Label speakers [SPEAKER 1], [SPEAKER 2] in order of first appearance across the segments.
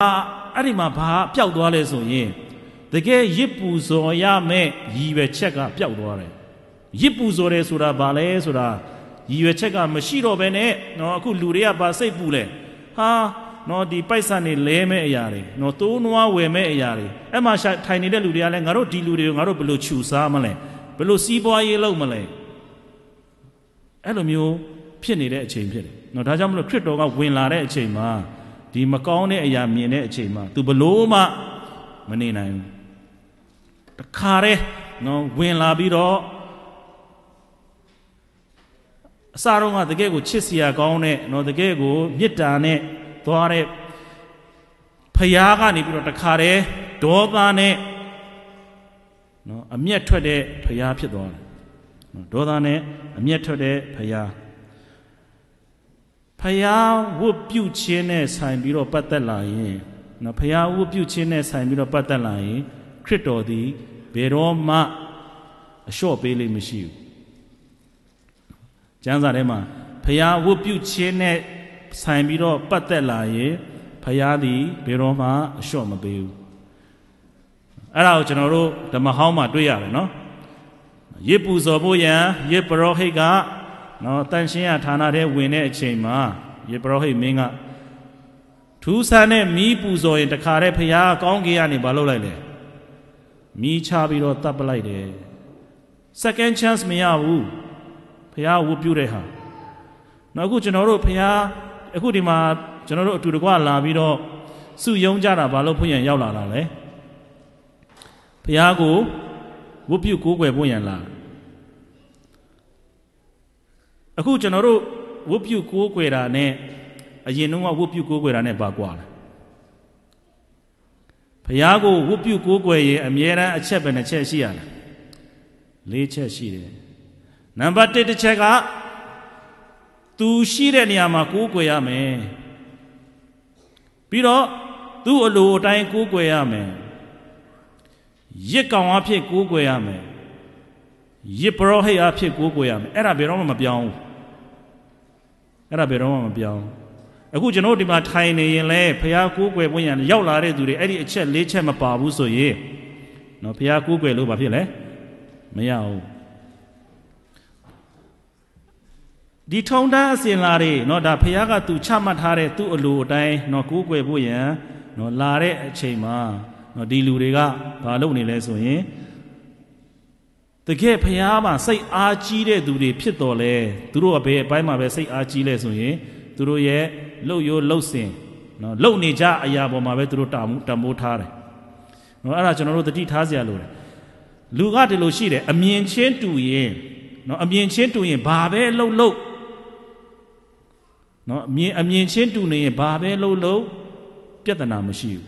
[SPEAKER 1] အဲ့ဒီမှာဘာပျောက်သွားလဲဆိုရင်တကယ်ရစ်ပူဇော်ရမယ့်ရည်ရွယ်ချက်ကပျောက်သွားတယ်ရစ်ပူဇော်တယ်ဆိုတာဘာလဲဆိုတာရည်ရွယ်ချက်ကမရှိတော့ဘဲနဲ့နော်အခုလူတွေကဘာစိတ်ပူလဲဟာနော်ဒီပိုက်ဆံတွေလဲမဲ့အရာတွေနော်တိုးနွားဝယ်မဲ့အရာတွေအဲ့မှာထိုင်နေတဲ့လူတွေကလည်းငါတို့ဒီလူတွေကိုငါတို့ဘယ်လိုခြူစားမလဲဘယ်လိုစီးပွားရေးလုပ်မလဲအဲ့လိုမျိုးဖြစ်နေတဲ့အချိန်ဖြစ်တယ်နော်ဒါကြောင့်မလို့ခရစ်တော်ကဝင်လာတဲ့အချိန်မှာဒီမကောင်းတဲ့အရာမြင်တဲ့အချိန်မှာ तू ဘလို့မှမနေနိုင်ဘူးတခါတည်းနော်ဝင်လာပြီးတော့အစတော့ကတကယ့်ကိုချစ်စရာကောင်းတဲ့နော်တကယ့်ကိုမေတ္တာနဲ့သွားတဲ့ဖယားကနေပြီးတော့တခါတည်းဒေါသနဲ့နော်အမျက်ထွက်တဲ့ဖယားဖြစ်သွားတယ်နော်ဒေါသနဲ့အမျက်ထွက်တဲ့ဖယားဖယားဝတ်ပြုခြင်းနဲ့ဆိုင်ပြီးတော့ပတ်သက်လာရင်နော်ဖယားဝတ်ပြုခြင်းနဲ့ဆိုင်ပြီးတော့ပတ်သက်လာရင်ခရစ်တော်သည်ဘယ်တော့မှအလျှော့ပေးလိမ့်မရှိဘူးကျမ်းစာထဲမှာဖယားဝတ်ပြုခြင်းနဲ့ဆိုင်ပြီးတော့ပတ်သက်လာရင်ဖယားသည်ဘယ်တော့မှအလျှော့မပေးဘူးအဲ့ဒါကိုကျွန်တော်တို့ဓမ္မဟောင်းမှာ တွေ့ရတယ်နော်ရစ်ပူဇော်ဖို့ရန်ရစ်ပရောဟိတ်ကနော်တန်ရှင်းရဌာနထဲဝင်တဲ့အချိန်မှာယေဘရဟိတ်မင်းကထူးဆန်းတဲ့မီးပူဇော်ရင်တခါတည်းဖရာကောင်းကင်ကနေမလုပ်လိုက်လေမီးချပြီးတော့တပ်ပလိုက်တယ် second chance မရဘူးဖရာဝတ်ပြုတဲ့ဟာနောက်အခုကျွန်တော်တို့ဖရာအခုဒီမှာကျွန်တော်တို့အတူတကွလာပြီးတော့စုယုံကြတာဘာလို့ဖွင့်ရန်ရောက်လာတာလဲဖရာကိုဝတ်ပြုကိုးကွယ်ဖွင့်ရန်လားအခုကျွန်တော်တို့ဝတ်ပြုကိုးကွယ်တာနဲ့အရင်တုန်းကဝတ်ပြုကိုးကွယ်တာနဲ့ဘာကွာလဲဘုရားကိုဝတ်ပြုကိုးကွယ်ရင်အမြဲတမ်းအချက်ပဲနှစ်ချက်ရှိရလားလေးချက်ရှိတယ်နံပါတ်1တစ်ချက်ကသူရှိတဲ့နေရာမှာကိုးကွယ်ရမယ်ပြီးတော့သူ့အလိုအတိုင်းကိုးကွယ်ရမယ်ရစ်ကောင်အဖြစ်ကိုးကွယ်ရမယ်ရစ်ပရောဟိတ်အဖြစ်ကိုးကွယ်ရမယ်အဲ့ဒါဘယ်တော့မှမပြောင်းဘူးအဲ့ဒါဘယ်တော့မှမပြောင်းအခုကျွန်တော်ဒီမှာထိုင်နေရင်လဲဖះကိုးကွယ်ပွင့်ရရောက်လာတဲ့သူတွေအဲ့ဒီအချက်လေးချက်မပါဘူးဆိုရင်နော်ဖះကိုးကွယ်လို့ဘာဖြစ်လဲမရဘူးဒီထုံတန်းအစဉ်လာတွေเนาะဒါဖះကသူချမှတ်ထားတဲ့သူ့အလိုအတိုင်းเนาะကိုးကွယ်ဖို့ရန်เนาะလာတဲ့အချိန်မှာเนาะဒီလူတွေကဘာလုပ်နေလဲဆိုရင်တကယ်ဖះမှာစိတ်အားကြီးတဲ့သူတွေဖြစ်တော်လဲသူတို့ကဘယ်အပိုင်းမှာပဲစိတ်အားကြီးလဲဆိုရင်သူတို့ရဲ့လှုပ်ရိုးလှုပ်စင်နော်လှုပ်နေကြအရာပေါ်မှာပဲသူတို့တာမှုတမိုးထားတယ်နော်အဲ့ဒါကျွန်တော်တို့တတိထားစရာလိုတယ်လူကဒီလိုရှိတယ်အမြင်ချင်းတူရင်နော်အမြင်ချင်းတူရင်ဘာပဲလှုပ်လှုပ်နော်အမြင်အမြင်ချင်းတူနေရင်ဘာပဲလှုပ်လှုပ်ပြဿနာမရှိဘူး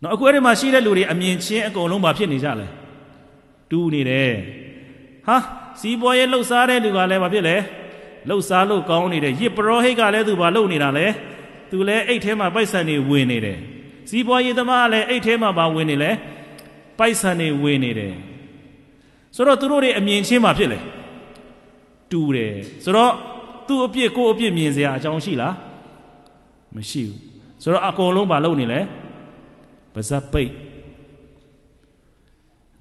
[SPEAKER 1] နော်အခုအဲ့ဒီမှာရှိတဲ့လူတွေအမြင်ချင်းအကုန်လုံးဘာဖြစ်နေကြလဲတူးနေတယ်ဟာစီးပွားရေးလှုပ်ရှားတဲ့လူကလည်းဘာဖြစ်လဲလှုပ်ရှားလို့ကောင်းနေတယ်ရစ်ပရောဟိတ်ကလည်းသူဘာလုပ်နေတာလဲသူလည်းအိတ်ထဲမှာပိုက်ဆံတွေဝင်နေတယ်စီးပွားရေးသမားကလည်းအိတ်ထဲမှာဘာဝင်နေလဲပိုက်ဆံတွေဝင်နေတယ်ဆိုတော့သူတို့တွေအမြင်ချင်းမှာဖြစ်လေတူတယ်ဆိုတော့သူ့အပြစ်ကိုယ့်အပြစ်မြင်စရာအကြောင်းရှိလားမရှိဘူးဆိုတော့အကုန်လုံးမလုပ်နေလဲပါဇက်ပိတ်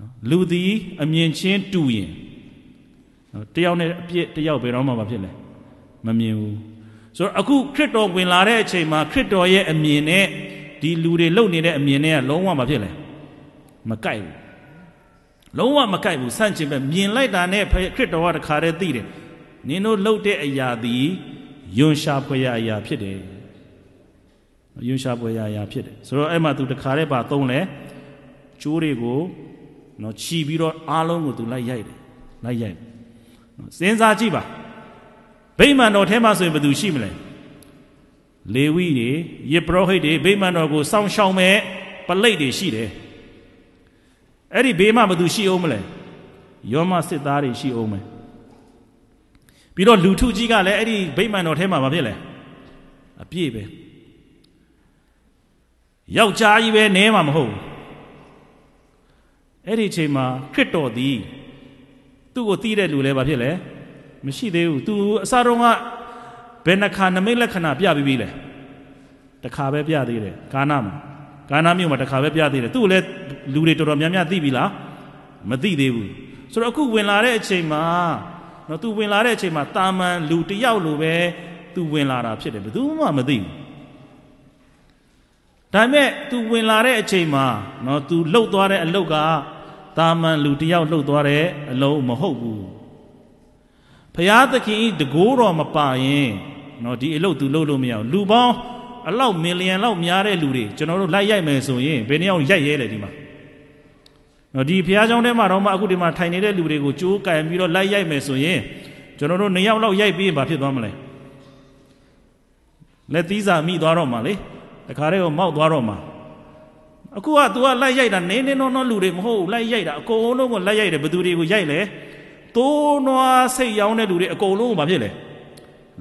[SPEAKER 1] နော်လူသည် အမြင်ချင်းတူရင်နော်တယောက်နဲ့အပြစ်တယောက်ပဲတော့မှမဖြစ်လဲမမြင်ဘူးဆိုတော့အခုခရစ်တော်ဝင်လာတဲ့အချိန်မှာခရစ်တော်ရဲ့အမြင်နဲ့ဒီလူတွေလုပ်နေတဲ့အမြင်နဲ့ကလုံးဝမဖြစ်လဲမကိုက်ဘူးလုံးဝမကိုက်ဘူးဆန့်ကျင်ပဲမြင်လိုက်တာနဲ့ခရစ်တော်ကတခါတည်းသိတယ်နင်တို့လုပ်တဲ့အရာသည်ယွန်ရှာဖွေရအရာဖြစ်တယ်ယွန်ရှာဖွေရအရာဖြစ်တယ်ဆိုတော့အဲ့မှာသူတခါတည်းပါသုံးလဲကျိုးတွေကိုနော်ခြီးပြီးတော့အားလုံးကိုသူလိုက်ရိုက်တယ်လိုက်ရိုက်နော်စဉ်းစားကြည့်ပါဗိမာန်တော်ထဲမှာဆိုရင်ဘယ်သူရှိမလဲလေဝိတွေယေပရောဟိတ်တွေဗိမာန်တော်ကိုစောင့်ရှောက်မဲ့ပလိတ်တွေရှိတယ်အဲ့ဒီဘေးမှာဘယ်သူရှိအောင်မလဲယောမစစ်သားတွေရှိအောင်မယ်ပြီးတော့လူထုကြီးကလည်းအဲ့ဒီဗိမာန်တော်ထဲမှာမဖြစ်လဲအပြည့်ပဲယောက်ျားကြီးပဲနဲမှာမဟုတ်ဘူးအဲ့ဒီအချိန်မှာခရစ်တော်သည်သူ့ကိုတီးတဲ့လူလည်းဘာဖြစ်လဲမရှိသေးဘူးသူအစတုန်းကဘယ်နှခါနမိတ်လက္ခဏာပြပြီးပြီလဲတခါပဲပြသေးတယ်ဂါနာမှာဂါနာမြို့မှာတခါပဲပြသေးတယ်သူ့လည်းလူတွေတော်တော်များများသိပြီလားမသိသေးဘူးဆိုတော့အခုဝင်လာတဲ့အချိန်မှာနော်သူဝင်လာတဲ့အချိန်မှာတာမန်လူတယောက်လိုပဲသူဝင်လာတာဖြစ်တယ်ဘယ်သူမှမသိဘူးဒါပေမဲ့ तू ဝင်လာတဲ့အချိန်မှာနော် तू လှုပ်သွားတဲ့အလုတ်ကတာမန်လူတယောက်လှုပ်သွားတဲ့အလုံးမဟုတ်ဘူးဖရာသခင်ဤတကိုးတော်မပါရင်နော်ဒီအလုတ် तू လှုပ်လို့မရဘူးလူပေါင်းအလောက်မီလီယံလောက်များတဲ့လူတွေကျွန်တော်တို့လိုက်ရိုက်မယ်ဆိုရင်ဘယ်နှယောက်ရိုက်ရဲလဲဒီမှာနော်ဒီဖះเจ้าထဲမှာတော့မှအခုဒီမှာထိုင်နေတဲ့လူတွေကိုကြိုးကင်ပြီးတော့လိုက်ရိုက်မယ်ဆိုရင်ကျွန်တော်တို့နှစ်ယောက်လောက်ရိုက်ပြီးရင်ဘာဖြစ်သွားမလဲလက်သီးစာမိသွားတော့မှာလေတခါတည်းကိုမောက်သွားတော့မှာအခုက तू ကလိုက်ရိုက်တာနင်းနင်းနောနောလူတွေမဟုတ်ဘူးလိုက်ရိုက်တာအကုန်လုံးကိုလိုက်ရိုက်တယ်ဘသူတွေကိုရိုက်လဲသိုးနွားစိတ်ရောင်းတဲ့လူတွေအကုန်လုံးကိုမဖြစ်လဲ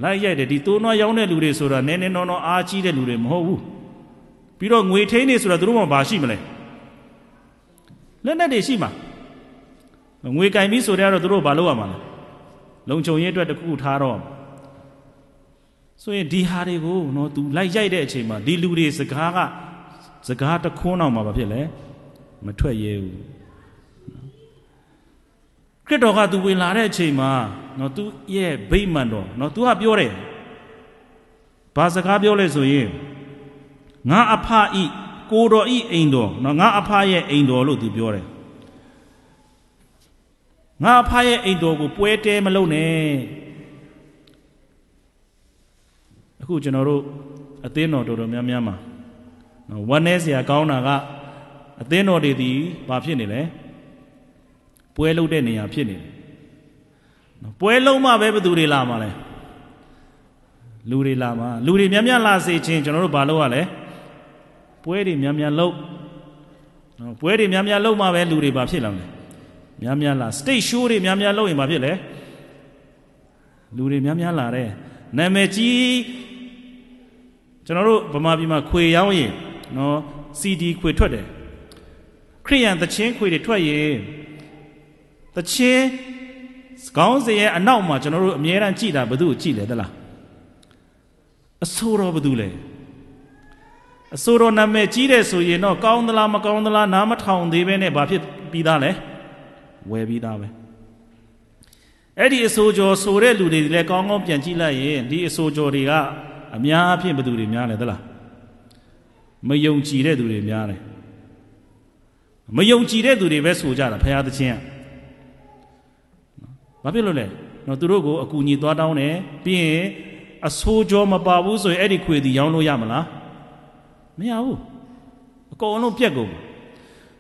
[SPEAKER 1] လိုက်ရိုက်တယ်ဒီသိုးနွားရောင်းတဲ့လူတွေဆိုတာနင်းနင်းနောနောအားကြီးတဲ့လူတွေမဟုတ်ဘူးပြီးတော့ငွေထိန်းနေဆိုတာသူတို့မှမရှိမလဲလက်နက်တွေရှိမှာငွေကင်ပြီးဆိုတဲ့ကတော့သူတို့ဘာလုပ်ရမှာလဲလုံခြုံရေးအတွက်တခုထားတော့ဆိုရင်ဒီဟာတွေကိုနော်သူလိုက်ရိုက်တဲ့အချိန်မှာဒီလူတွေစကားကစကားတခွန်းအောင်မှာဘာဖြစ်လဲမထွက်ရဲဘူးခရစ်တော်ကသူဝင်လာတဲ့အချိန်မှာနော်သူရဲ့ဗိမာန်တော်နော်သူကပြောတယ်ဘာစကားပြောလဲဆိုရင်ငါအဖဤကိုတော်ဤအိမ်တော်နော်ငါအဖရဲ့အိမ်တော်လို့သူပြောတယ်ငါအဖရဲ့အိမ်တော်ကိုပွဲတဲမလုပ်နဲ့အခုကျွန်တော်တို့အသင်းတော်တော်တော်များများမှာဝမ်းနည်းစရာကောင်းတာကအသင်းတော်တွေဒီဘာဖြစ်နေလဲပွဲလုပ်တဲ့နေရာဖြစ်နေတယ်ပွဲလုံးမှပဲဘသူတွေလာမှာလဲလူတွေလာမှာလူတွေများများလာစေခြင်းကျွန်တော်တို့ဘာလုပ်ရလဲပွဲတွေများများလုပ်နော်ပွဲတွေများများလုပ်မှပဲလူတွေဘာဖြစ်လာမလဲများများလာ stage show တွေများများလုပ်ရင်ဘာဖြစ်လဲလူတွေများများလာတဲ့နာမည်ကြီးကျွန်တော်တို့ဗမာပြည်မှာခွေရောင်းရင်နော် CD ခွေထွက်တယ်ခရိယန်သချင်းခွေတွေထွက်ရင်သချင်းကောင်းစရဲ့အနောက်မှာကျွန်တော်တို့အမြဲတမ်းကြည်တာဘသူ့ကိုကြည်လဲသလားအဆိုတော်ဘသူလဲအဆိုတော်နာမည်ကြီးတယ်ဆိုရင်တော့ကောင်းသလားမကောင်းသလားနားမထောင်သေးပဲနဲ့ဘာဖြစ်ပြီးသားလဲဝယ်ပြီးသားပဲအဲ့ဒီအဆိုကျော်ဆိုတဲ့လူတွေလည်းကောင်းကောင်းပြန်ကြည့်လိုက်ရင်ဒီအဆိုကျော်တွေကအများအဖြစ်ဘသူတွေများလဲသလားမယုံကြည်တဲ့သူတွေများတယ်မယုံကြည်တဲ့သူတွေပဲဆိုကြတာဘုရားသခင်ကဘာဖြစ်လို့လဲနော်သူတို့ကိုအကူအညီသွားတောင်းတယ်ပြီးရင်အဆိုးကြောမပါဘူးဆိုရင်အဲ့ဒီခွေဒီရောင်းလို့ရမလားမရဘူးအကုန်လုံးပြက်ကုန်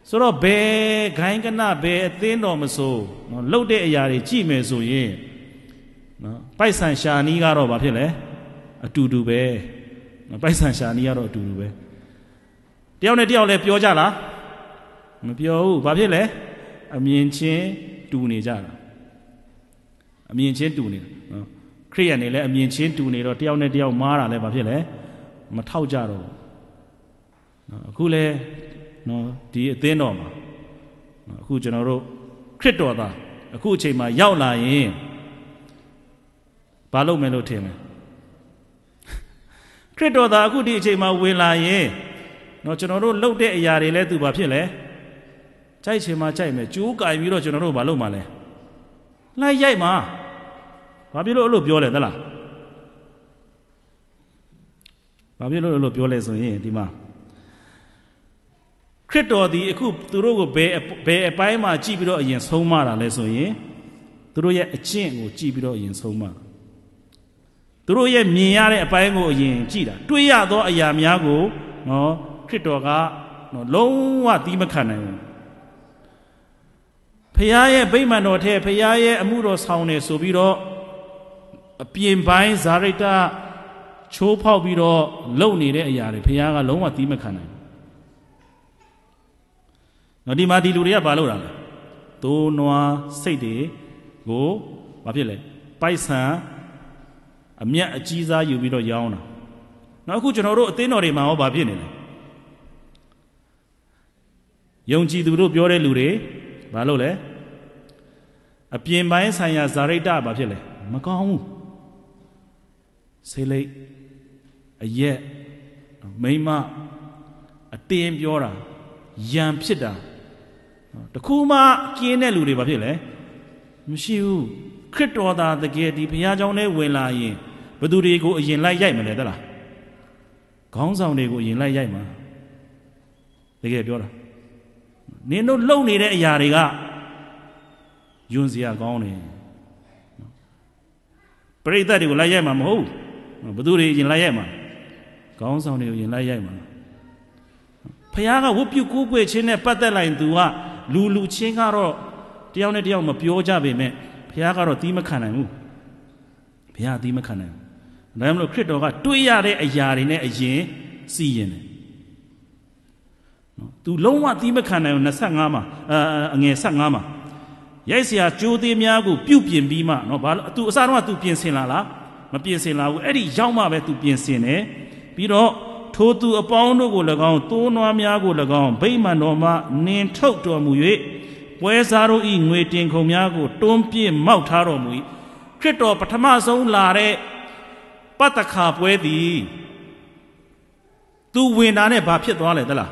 [SPEAKER 1] ဆိုတော့ဘယ်ဂိုင်းကနဘယ်အသင်းတော်မဆိုးနော်လှုပ်တဲ့အရာတွေကြည့်မယ်ဆိုရင်နော်ပိုက်ဆံရှာနီးကတော့ဘာဖြစ်လဲအတူတူပဲပိုက်ဆံရှာနီးကတော့အတူတူပဲတယောက်နဲ့တယောက်လည်းပြောကြလားမပြောဘူးဘာဖြစ်လဲအမြင်ချင်းတူနေကြတာအမြင်ချင်းတူနေတာနော်ခရိယန်တွေလည်းအမြင်ချင်းတူနေတော့တယောက်နဲ့တယောက်မားတာလည်းဘာဖြစ်လဲမထောက်ကြတော့နော်အခုလဲနော်ဒီအသင်းတော်မှာနော်အခုကျွန်တော်တို့ခရစ်တော်သားအခုအချိန်မှာရောက်လာရင်ဘာလုပ်မယ်လို့ထင်လဲခရစ်တော်သာအခုဒီအချိန်မှာဝင်လာရင်နော်ကျွန်တော်တို့လှုပ်တဲ့အရာတွေလဲသူဘာဖြစ်လဲကြိုက်ချင်မှကြိုက်မယ်ကြိုးကင်ပြီးတော့ကျွန်တော်တို့ဘာလုပ်မှာလဲလိုက်ရိုက်မှာဘာဖြစ်လို့အဲ့လိုပြောလဲသလားဘာဖြစ်လို့အဲ့လိုပြောလဲဆိုရင်ဒီမှာခရစ်တော်ဒီအခုသူတို့ကိုဘယ်ဘယ်အပိုင်းမှာကြည်ပြီးတော့အရင်ဆုံးမတာလဲဆိုရင်သူတို့ရဲ့အကျင့်ကိုကြည်ပြီးတော့အရင်ဆုံးမတာသူတို့ရဲ့မြင်ရတဲ့အပိုင်းကိုအရင်ကြည့်တာ တွေးရသောအရာများကိုနော်ခရစ်တော်ကနော်လုံးဝသီးမခံနိုင်ဘူးဖခင်ရဲ့ဗိမာန်တော်ထဲဖခင်ရဲ့အမှုတော်ဆောင်တယ်ဆိုပြီးတော့အပြင်ပိုင်းဇာရိတချိုးဖောက်ပြီးတော့လုံနေတဲ့အရာတွေဖခင်ကလုံးဝသီးမခံနိုင်ဘူးနော်ဒီမှာဒီလူတွေကဘာလုပ်တာလဲသိုးနွားစိတ်တွေကိုဘာဖြစ်လဲပိုက်ဆံအမြတ်အကြီးစားယူပြီးတော့ရောင်းတာနောက်အခုကျွန်တော်တို့အသင်းတော်တွေမှာရောဘာဖြစ်နေလဲယုံကြည်သူတို့ပြောတဲ့လူတွေဘာလို့လဲအပြင်ပိုင်းဆိုင်ရာဇာရိတဘာဖြစ်လဲမကောင်းဘူးဆေးလိပ်အရက်မိမအတင်းပြောတာရံဖြစ်တာတခုမှကျင်းတဲ့လူတွေဘာဖြစ်လဲမရှိဘူးခရစ်တော်သာတကယ်ဒီဘုရားကျောင်းထဲဝင်လာရင်ဘသူတွေကိုအရင်လိုက်ရိုက်မလဲတလားခေါင်းဆောင်တွေကိုအရင်လိုက်ရိုက်မှာတကယ်ပြောတာနင်တို့လုံနေတဲ့အရာတွေကယွန်းစရာကောင်းတယ်ပရိသတ်တွေကိုလိုက်ရိုက်မှာမဟုတ်ဘူးဘသူတွေအရင်လိုက်ရိုက်မှာခေါင်းဆောင်တွေကိုအရင်လိုက်ရိုက်မှာဖះကဝတ်ပြုကိုးကွယ်ခြင်းနဲ့ပတ်သက်လိုက်သူကလူလူချင်းကတော့တယောက်နဲ့တယောက်မပြောကြပေမဲ့ဘုရားကတော့တီးမခံနိုင်ဘူးဘုရားတီးမခံနိုင်ဒါမှမဟုတ်ခရစ်တော်ကတွေးရတဲ့အရာတွေနဲ့အရင်စီးရင်တယ်နော်သူလုံးဝသီးမခံနိုင်ဘူး25မှာအာအငယ်25မှာရိုက်စရာကြိုးသေးများကိုပြုတ်ပြင်ပြီးမှနော်ဘာလို့သူအစတော့ကသူပြင်ဆင်လာလားမပြင်ဆင်လာဘူးအဲ့ဒီရောက်မှပဲသူပြင်ဆင်တယ်ပြီးတော့ထိုသူအပေါင်းတို့ကို၎င်းသိုးနွားများကို၎င်းဗိမာန်တော်မှနင်ထုတ်တော်မူ၍ပွဲစားတို့ဤငွေတင်ခုံများကိုတွန်းပြမောက်ထားတော်မူ၏ခရစ်တော်ပထမဆုံးလာတဲ့ပတ္တခါပွဲသည်သူဝင်တာနဲ့ဘာဖြစ်သွားလဲတလား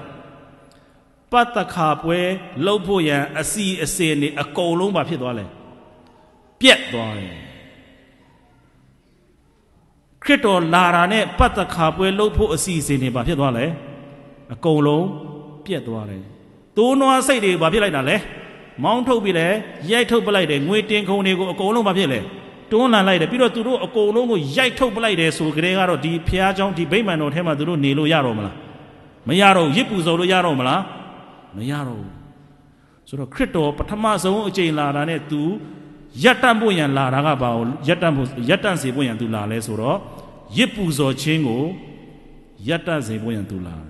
[SPEAKER 1] ပတ္တခါပွဲလှုပ်ဖို့ရန်အစီအစဉ်နေအကုန်လုံးဘာဖြစ်သွားလဲပြက်သွားတယ်ခရစ်တော်လာတာနဲ့ပတ္တခါပွဲလှုပ်ဖို့အစီအစဉ်နေဘာဖြစ်သွားလဲအကုန်လုံးပြက်သွားတယ်သိုးနွားစိတ်တွေဘာဖြစ်လိုက်တာလဲမောင်းထုတ်ပြီးလဲရိုက်ထုတ်ပလိုက်တယ်ငွေတင်ခုံတွေကိုအကုန်လုံးဘာဖြစ်လဲတွန်းလာလိုက်တယ်ပြီးတော့သူတို့အကုန်လုံးကိုရိုက်ထုတ်ပလိုက်တယ်ဆိုကြတဲ့ကတော့ဒီဖျားเจ้าဒီဗိမာန်တော်ထဲမှာသူတို့နေလို့ရတော့မလားမရတော့ရစ်ပူဇော်လို့ရတော့မလားမရတော့ဘူးဆိုတော့ခရစ်တော်ပထမဆုံးအချိန်လာတာနဲ့သူရက်တန့်ဖို့ရန်လာတာကဘာကိုရက်တန့်ဖို့ရက်တန့်စေဖို့ရန်သူလာလဲဆိုတော့ရစ်ပူဇော်ခြင်းကိုရက်တန့်စေဖို့ရန်သူလာတယ်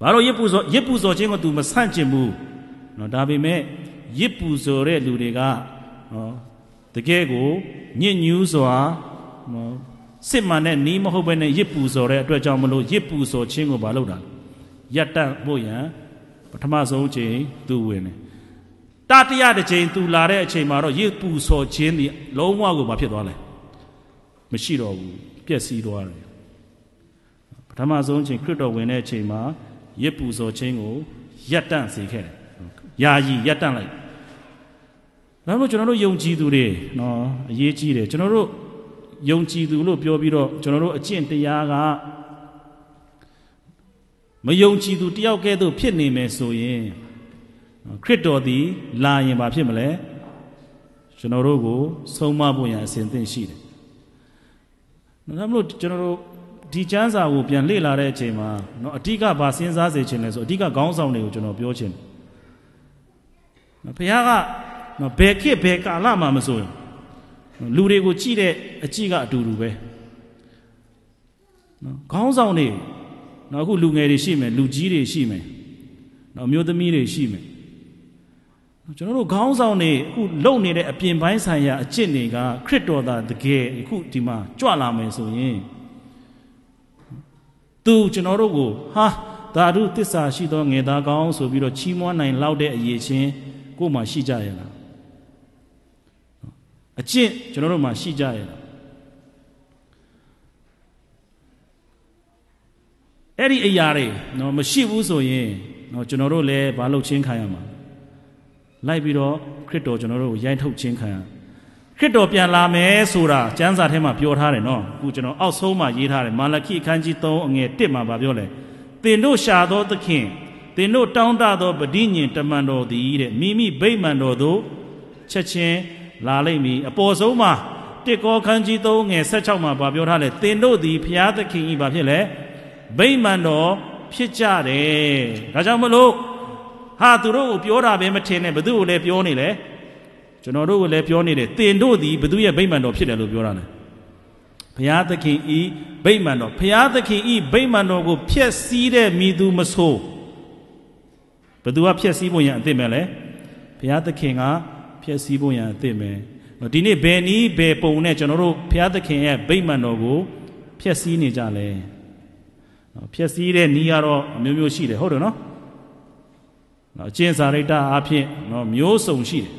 [SPEAKER 1] ဘာလို့ရစ်ပူဇော်ရစ်ပူဇော်ခြင်းကိုသူမဆန့်ကျင်ဘူးเนาะဒါပေမဲ့ရစ်ပူဇော်တဲ့လူတွေကเนาะတကယ်ကိုညစ်ညူးစွာစစ်မှန်တဲ့နီးမဟုတ်ဘဲနဲ့ရစ်ပူစော်တဲ့အတွက်ကြောင့်မလို့ရစ်ပူစော်ခြင်းကိုမလုပ်တာယက်တန့်ဖို့ရန်ပထမဆုံးချိန်သူဝင်တယ်တတိယတစ်ချိန်သူလာတဲ့အချိန်မှာတော့ရစ်ပူစော်ခြင်းဒီလုံးဝကိုမဖြစ်သွားလဲမရှိတော့ဘူးပျက်စီးသွားတယ်ပထမဆုံးချိန်ခရစ်တော်ဝင်တဲ့အချိန်မှာရစ်ပူစော်ခြင်းကိုယက်တန့်စေခဲ့တယ်ယာယီယက်တန့်လိုက်ဒါမို့ကျွန်တော်တို့ယုံကြည်သူတွေနော်အရေးကြီးတယ်ကျွန်တော်တို့ယုံကြည်သူလို့ပြောပြီးတော့ကျွန်တော်တို့အကျင့်တရားကမယုံကြည်သူတယောက်ကဲ့သို့ဖြစ်နေမယ်ဆိုရင်ခရစ်တော်သည် လာရင်ဘာဖြစ်မလဲကျွန်တော်တို့ကို ဆုံးမဖို့ရန်အစဉ်သင့်ရှိတယ်။ဒါမှမဟုတ်ကျွန်တော်တို့ဒီကျမ်းစာကိုပြန်လေ့လာတဲ့အချိန်မှာเนาะအဓိကဘာစဉ်းစားစေချင်လဲဆိုအဓိကခေါင်းဆောင်တွေကိုကျွန်တော်ပြောချင်တယ်။ဘုရားကနော်ဘယ်ခေတ်ဘယ်ကာလမှမဆိုရင်လူတွေကိုကြည့်တဲ့အကြည့်ကအတူတူပဲနော်ခေါင်းဆောင်တွေနော်အခုလူငယ်တွေရှိမယ်လူကြီးတွေရှိမယ်နော်မျိုးသမီးတွေရှိမယ်ကျွန်တော်တို့ခေါင်းဆောင်တွေအခုလုံနေတဲ့အပြင်ပိုင်းဆိုင်ရာအကျင့်တွေကခရစ်တော်သာတကယ်အခုဒီမှာကြွလာမယ်ဆိုရင်သူကျွန်တော်တို့ကိုဟာသာဓုတစ္ဆာရှိသောငယ်သားကောင်းဆိုပြီးတော့ချီးမွမ်းနိုင်လောက်တဲ့အရေးချင်းကိုယ်မှရှိကြရလားအကျင့်ကျွန်တော်တို့မှာရှိကြရဲ့လားအဲ့ဒီအရာတွေနော်မရှိဘူးဆိုရင်နော်ကျွန်တော်တို့လည်းမလုပ်ချင်းခံရမှာလိုက်ပြီးတော့ခရစ်တော်ကျွန်တော်တို့ကိုရိုင်းထုတ်ချင်းခံရခရစ်တော်ပြန်လာမယ်ဆိုတာကျမ်းစာထဲမှာပြောထားတယ်နော်အခုကျွန်တော်အောက်ဆုံးမှာရေးထားတယ်မာလခိအခန်းကြီး3အငယ်1မှာဗာပြောလဲသင်တို့ရှာသောသခင်သင်တို့တောင်းတသောပဋိညင်တမန်တော်သည်တဲ့မိမိဗိမာန်တော်သို့ချက်ချင်းလာလိမ့်မည်အပေါ်ဆုံးမှာတေကောခန်းကြီး3ငယ်16မှာဗာပြောထားတယ်သင်တို့သည်ဖျားသခင်ဤဗာဖြစ်လေဗိမ္မာန်တော်ဖြစ်ကြတယ်ဒါကြောင့်မလို့ဟာသူတို့ကိုပြောတာပဲမထင်နဲ့ဘသူ့ကိုလည်းပြောနေလေကျွန်တော်တို့ကိုလည်းပြောနေတယ်သင်တို့သည်ဘသူရဲ့ဗိမ္မာန်တော်ဖြစ်တယ်လို့ပြောတာလေဘုရားသခင်ဤဗိမ္မာန်တော်ဘုရားသခင်ဤဗိမ္မာန်တော်ကိုဖျက်ဆီးတဲ့မိသူမဆိုးဘသူကဖျက်ဆီးပုံရအသိမဲ့လေဘုရားသခင်ကဖျက်ဆီးဖို့ရန်အသင့်ပဲဒီနေ့ဘယ်နည်းဘယ်ပုံနဲ့ကျွန်တော်တို့ဘုရားသခင်ရဲ့ဗိမာန်တော်ကိုဖျက်ဆီးနေကြလဲဖျက်ဆီးတဲ့နည်းကတော့အမျိုးမျိုးရှိတယ်ဟုတ်တယ်နော်နော်အကျင့်စာရိတ္တအဖြစ်နော်မျိုးစုံရှိတယ်